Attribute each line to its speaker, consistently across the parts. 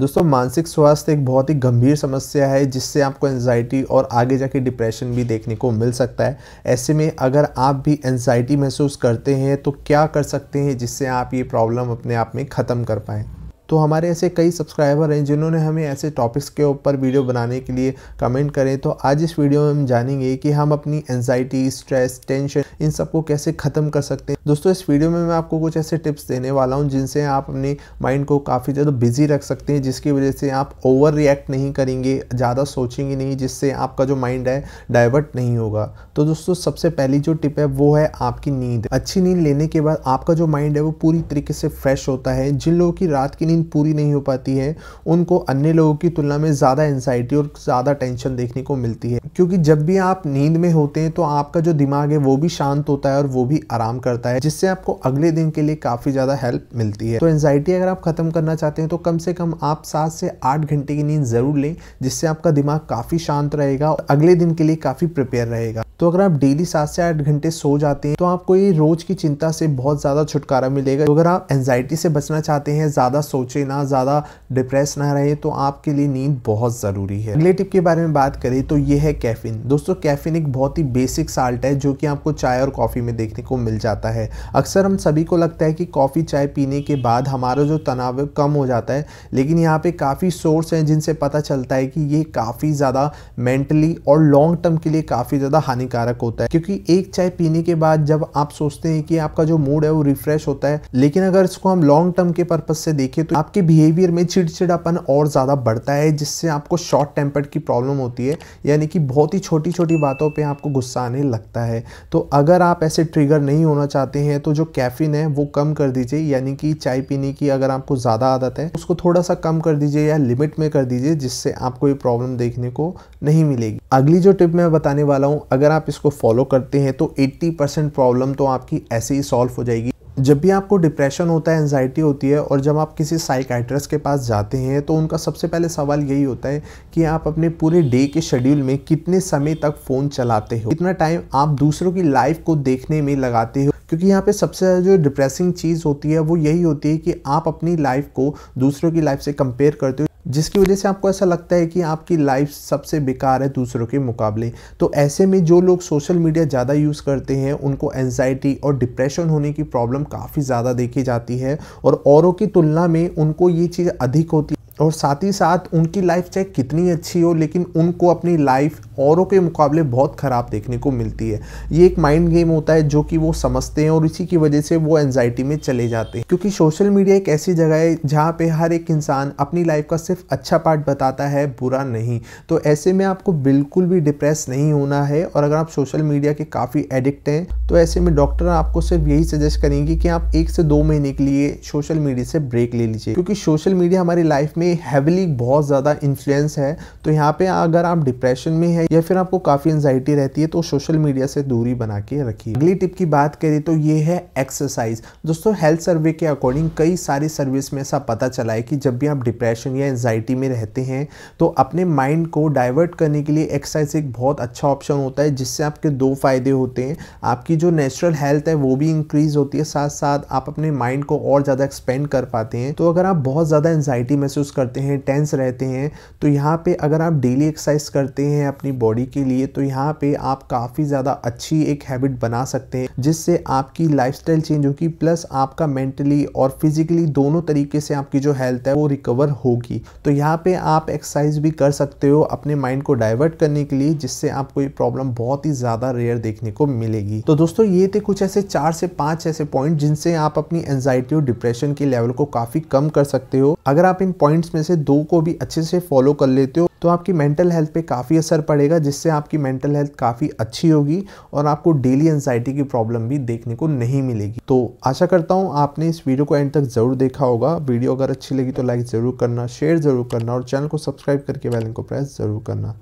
Speaker 1: दोस्तों मानसिक स्वास्थ्य एक बहुत ही गंभीर समस्या है जिससे आपको एनजाइटी और आगे जाके डिप्रेशन भी देखने को मिल सकता है ऐसे में अगर आप भी एनजाइटी महसूस करते हैं तो क्या कर सकते हैं जिससे आप ये प्रॉब्लम अपने आप में ख़त्म कर पाएँ तो हमारे ऐसे कई सब्सक्राइबर हैं जिन्होंने हमें ऐसे टॉपिक्स के ऊपर वीडियो बनाने के लिए कमेंट करें तो आज इस वीडियो में हम जानेंगे कि हम अपनी एनजाइटी स्ट्रेस टेंशन इन सबको कैसे ख़त्म कर सकते हैं दोस्तों इस वीडियो में मैं आपको कुछ ऐसे टिप्स देने वाला हूँ जिनसे आप अपने माइंड को काफ़ी ज़्यादा बिजी रख सकते हैं जिसकी वजह से आप ओवर रिएक्ट नहीं करेंगे ज़्यादा सोचेंगे नहीं जिससे आपका जो माइंड है डाइवर्ट नहीं होगा तो दोस्तों सबसे पहली जो टिप है वो है आपकी नींद अच्छी नींद लेने के बाद आपका जो माइंड है वो पूरी तरीके से फ्रेश होता है जिन लोगों की रात की नींद नींद पूरी नहीं हो पाती है उनको अन्य लोगों की तुलना में ज़्यादा एनजाइटी और ज़्यादा टेंशन देखने को मिलती है क्योंकि जब भी आप नींद में होते हैं तो आपका जो दिमाग है वो भी शांत होता है और वो भी आराम करता है जिससे आपको अगले दिन के लिए काफ़ी ज़्यादा हेल्प मिलती है तो एनजाइटी अगर आप ख़त्म करना चाहते हैं तो कम से कम आप सात से आठ घंटे की नींद ज़रूर लें जिससे आपका दिमाग काफ़ी शांत रहेगा और अगले दिन के लिए काफ़ी प्रिपेयर रहेगा तो अगर आप डेली सात से आठ घंटे सो जाते हैं तो आपको ये रोज की चिंता से बहुत ज़्यादा छुटकारा मिलेगा तो अगर आप एनजाइटी से बचना चाहते हैं ज़्यादा सोच सोचें ना ज़्यादा डिप्रेस ना रहे तो आपके लिए नींद बहुत ज़रूरी है अगले टिप के बारे में बात करें तो ये है कैफिन दोस्तों कैफिन एक बहुत ही बेसिक साल्ट है जो कि आपको चाय और कॉफ़ी में देखने को मिल जाता है अक्सर हम सभी को लगता है कि कॉफ़ी चाय पीने के बाद हमारा जो तनाव है कम हो जाता है लेकिन यहाँ पर काफ़ी सोर्स हैं जिनसे पता चलता है कि ये काफ़ी ज़्यादा मेंटली और लॉन्ग टर्म के लिए काफ़ी ज़्यादा हानिकारक होता है क्योंकि एक चाय पीने के बाद जब आप सोचते हैं कि आपका जो मूड है वो रिफ्रेश होता है लेकिन अगर इसको हम लॉन्ग टर्म के पर्पज़ से देखें तो आपके बिहेवियर में चिड़चिड़ापन और ज़्यादा बढ़ता है जिससे आपको शॉर्ट टेम्पर की प्रॉब्लम होती है यानी कि बहुत ही छोटी छोटी बातों पे आपको गुस्सा आने लगता है तो अगर आप ऐसे ट्रिगर नहीं होना चाहते हैं तो जो कैफ़िन है वो कम कर दीजिए यानी कि चाय पीने की अगर आपको ज़्यादा आदत है उसको थोड़ा सा कम कर दीजिए या लिमिट में कर दीजिए जिससे आपको ये प्रॉब्लम देखने को नहीं मिलेगी अगली जो टिप मैं बताने वाला हूँ अगर आप इसको फॉलो करते हैं तो 80 परसेंट प्रॉब्लम तो आपकी ऐसे ही सॉल्व हो जाएगी जब भी आपको डिप्रेशन होता है एनजाइटी होती है और जब आप किसी साइकाइट्रिस्ट के पास जाते हैं तो उनका सबसे पहले सवाल यही होता है कि आप अपने पूरे डे के शेड्यूल में कितने समय तक फ़ोन चलाते हो कितना टाइम आप दूसरों की लाइफ को देखने में लगाते हो क्योंकि यहाँ पे सबसे ज़्यादा जो डिप्रेसिंग चीज़ होती है वो यही होती है कि आप अपनी लाइफ को दूसरों की लाइफ से कंपेयर करते हो जिसकी वजह से आपको ऐसा लगता है कि आपकी लाइफ सबसे बेकार है दूसरों के मुकाबले तो ऐसे में जो लोग सोशल मीडिया ज़्यादा यूज़ करते हैं उनको एनजाइटी और डिप्रेशन होने की प्रॉब्लम काफ़ी ज़्यादा देखी जाती है और औरों की तुलना में उनको ये चीज़ अधिक होती है और साथ ही साथ उनकी लाइफ चाहे कितनी अच्छी हो लेकिन उनको अपनी लाइफ औरों के मुकाबले बहुत ख़राब देखने को मिलती है ये एक माइंड गेम होता है जो कि वो समझते हैं और इसी की वजह से वो एनजाइटी में चले जाते हैं क्योंकि सोशल मीडिया एक ऐसी जगह है जहाँ पे हर एक इंसान अपनी लाइफ का सिर्फ अच्छा पार्ट बताता है बुरा नहीं तो ऐसे में आपको बिल्कुल भी डिप्रेस नहीं होना है और अगर आप सोशल मीडिया के काफ़ी एडिक्ट हैं तो ऐसे में डॉक्टर आपको सिर्फ यही सजेस्ट करेंगे कि आप एक से दो महीने के लिए सोशल मीडिया से ब्रेक ले लीजिए क्योंकि सोशल मीडिया हमारी लाइफ में में हैवीली बहुत ज़्यादा इन्फ्लुएंस है तो यहाँ पे अगर आप डिप्रेशन में है या फिर आपको काफ़ी एनजाइटी रहती है तो सोशल मीडिया से दूरी बना के रखिए अगली टिप की बात करें तो ये है एक्सरसाइज दोस्तों हेल्थ सर्वे के अकॉर्डिंग कई सारी सर्विस में ऐसा पता चला है कि जब भी आप डिप्रेशन या एनजाइटी में रहते हैं तो अपने माइंड को डाइवर्ट करने के लिए एक्सरसाइज एक बहुत अच्छा ऑप्शन होता है जिससे आपके दो फ़ायदे होते हैं आपकी जो नेचुरल हेल्थ है वो भी इंक्रीज होती है साथ साथ आप अपने माइंड को और ज़्यादा एक्सपेंड कर पाते हैं तो अगर आप बहुत ज़्यादा एनजाइटी महसूस करते हैं टेंस रहते हैं तो यहाँ पे अगर आप डेली एक्सरसाइज करते हैं अपनी बॉडी के लिए तो यहाँ पे आप काफ़ी ज़्यादा अच्छी एक हैबिट बना सकते हैं जिससे आपकी लाइफस्टाइल चेंज होगी प्लस आपका मेंटली और फिजिकली दोनों तरीके से आपकी जो हेल्थ है वो रिकवर होगी तो यहाँ पर आप एक्सरसाइज भी कर सकते हो अपने माइंड को डाइवर्ट करने के लिए जिससे आपको ये प्रॉब्लम बहुत ही ज़्यादा रेयर देखने को मिलेगी तो दोस्तों ये थे कुछ ऐसे चार से पाँच ऐसे पॉइंट जिनसे आप अपनी एनजाइटी और डिप्रेशन के लेवल को काफ़ी कम कर सकते हो अगर आप इन पॉइंट पॉइंट्स में से दो को भी अच्छे से फॉलो कर लेते हो तो आपकी मेंटल हेल्थ पे काफ़ी असर पड़ेगा जिससे आपकी मेंटल हेल्थ काफ़ी अच्छी होगी और आपको डेली एनजाइटी की प्रॉब्लम भी देखने को नहीं मिलेगी तो आशा करता हूँ आपने इस वीडियो को एंड तक ज़रूर देखा होगा वीडियो अगर अच्छी लगी तो लाइक ज़रूर करना शेयर ज़रूर करना और चैनल को सब्सक्राइब करके बेलन को प्रेस ज़रूर करना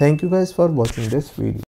Speaker 1: thank you guys for watching this video